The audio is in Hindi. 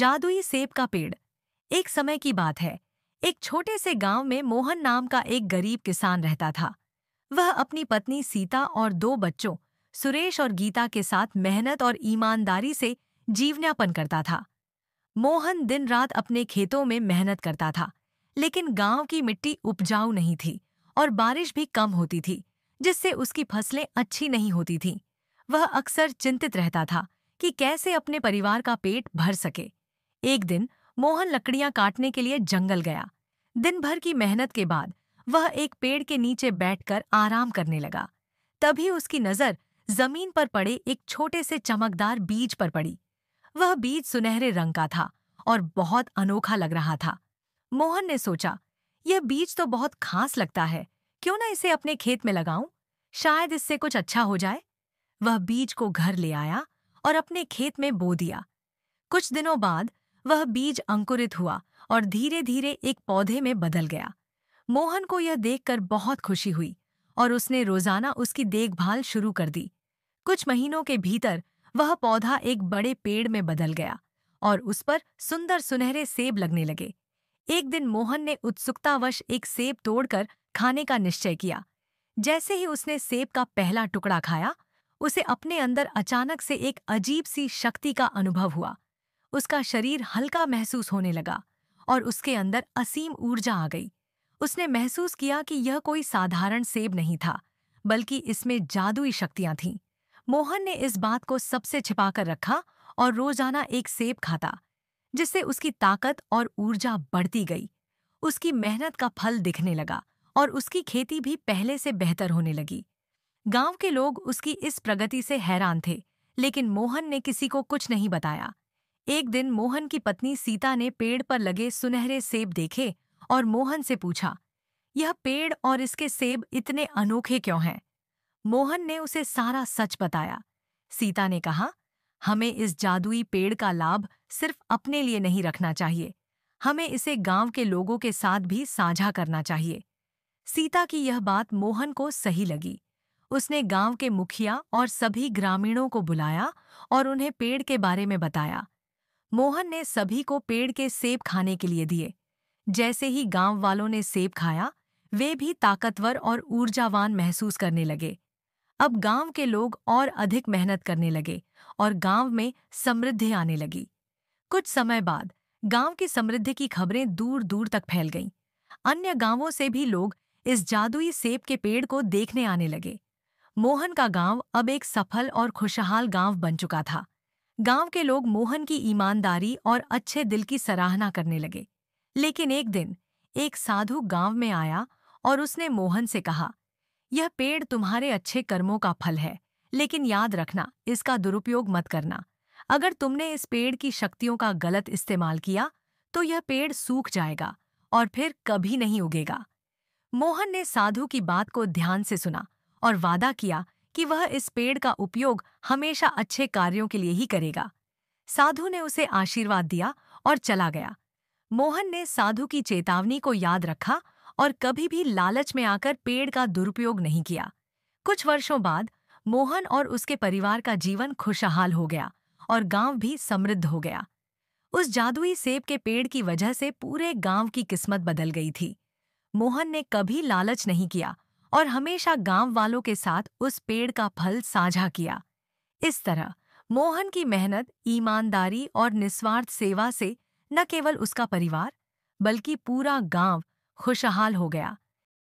जादुई सेब का पेड़ एक समय की बात है एक छोटे से गांव में मोहन नाम का एक गरीब किसान रहता था वह अपनी पत्नी सीता और दो बच्चों सुरेश और गीता के साथ मेहनत और ईमानदारी से जीवनयापन करता था मोहन दिन रात अपने खेतों में मेहनत करता था लेकिन गांव की मिट्टी उपजाऊ नहीं थी और बारिश भी कम होती थी जिससे उसकी फसलें अच्छी नहीं होती थीं वह अक्सर चिंतित रहता था कि कैसे अपने परिवार का पेट भर सके एक दिन मोहन लकड़ियां काटने के लिए जंगल गया दिन भर की मेहनत के बाद वह एक पेड़ के नीचे बैठकर आराम करने लगा तभी उसकी नजर जमीन पर पड़े एक छोटे से चमकदार बीज पर पड़ी वह बीज सुनहरे रंग का था और बहुत अनोखा लग रहा था मोहन ने सोचा यह बीज तो बहुत खास लगता है क्यों ना इसे अपने खेत में लगाऊं शायद इससे कुछ अच्छा हो जाए वह बीज को घर ले आया और अपने खेत में बो दिया कुछ दिनों बाद वह बीज अंकुरित हुआ और धीरे धीरे एक पौधे में बदल गया मोहन को यह देखकर बहुत खुशी हुई और उसने रोजाना उसकी देखभाल शुरू कर दी कुछ महीनों के भीतर वह पौधा एक बड़े पेड़ में बदल गया और उस पर सुंदर सुनहरे सेब लगने लगे एक दिन मोहन ने उत्सुकतावश एक सेब तोड़कर खाने का निश्चय किया जैसे ही उसने सेब का पहला टुकड़ा खाया उसे अपने अंदर अचानक से एक अजीब सी शक्ति का अनुभव हुआ उसका शरीर हल्का महसूस होने लगा और उसके अंदर असीम ऊर्जा आ गई उसने महसूस किया कि यह कोई साधारण सेब नहीं था बल्कि इसमें जादुई शक्तियां थीं मोहन ने इस बात को सबसे छिपा कर रखा और रोजाना एक सेब खाता जिससे उसकी ताकत और ऊर्जा बढ़ती गई उसकी मेहनत का फल दिखने लगा और उसकी खेती भी पहले से बेहतर होने लगी गांव के लोग उसकी इस प्रगति से हैरान थे लेकिन मोहन ने किसी को कुछ नहीं बताया एक दिन मोहन की पत्नी सीता ने पेड़ पर लगे सुनहरे सेब देखे और मोहन से पूछा यह पेड़ और इसके सेब इतने अनोखे क्यों हैं मोहन ने उसे सारा सच बताया सीता ने कहा हमें इस जादुई पेड़ का लाभ सिर्फ अपने लिए नहीं रखना चाहिए हमें इसे गांव के लोगों के साथ भी साझा करना चाहिए सीता की यह बात मोहन को सही लगी उसने गांव के मुखिया और सभी ग्रामीणों को बुलाया और उन्हें पेड़ के बारे में बताया मोहन ने सभी को पेड़ के सेब खाने के लिए दिए जैसे ही गांव वालों ने सेब खाया वे भी ताकतवर और ऊर्जावान महसूस करने लगे अब गांव के लोग और अधिक मेहनत करने लगे और गांव में समृद्धि आने लगी कुछ समय बाद गांव की समृद्धि की खबरें दूर दूर तक फैल गईं अन्य गांवों से भी लोग इस जादुई सेब के पेड़ को देखने आने लगे मोहन का गांव अब एक सफल और खुशहाल गांव बन चुका था गांव के लोग मोहन की ईमानदारी और अच्छे दिल की सराहना करने लगे लेकिन एक दिन एक साधु गांव में आया और उसने मोहन से कहा यह पेड़ तुम्हारे अच्छे कर्मों का फल है लेकिन याद रखना इसका दुरुपयोग मत करना अगर तुमने इस पेड़ की शक्तियों का गलत इस्तेमाल किया तो यह पेड़ सूख जाएगा और फिर कभी नहीं उगेगा मोहन ने साधु की बात को ध्यान से सुना और वादा किया कि वह इस पेड़ का उपयोग हमेशा अच्छे कार्यों के लिए ही करेगा साधु ने उसे आशीर्वाद दिया और चला गया मोहन ने साधु की चेतावनी को याद रखा और कभी भी लालच में आकर पेड़ का दुरुपयोग नहीं किया कुछ वर्षों बाद मोहन और उसके परिवार का जीवन खुशहाल हो गया और गांव भी समृद्ध हो गया उस जादुई सेब के पेड़ की वजह से पूरे गांव की किस्मत बदल गई थी मोहन ने कभी लालच नहीं किया और हमेशा गांव वालों के साथ उस पेड़ का फल साझा किया इस तरह मोहन की मेहनत ईमानदारी और निस्वार्थ सेवा से न केवल उसका परिवार बल्कि पूरा गांव खुशहाल हो गया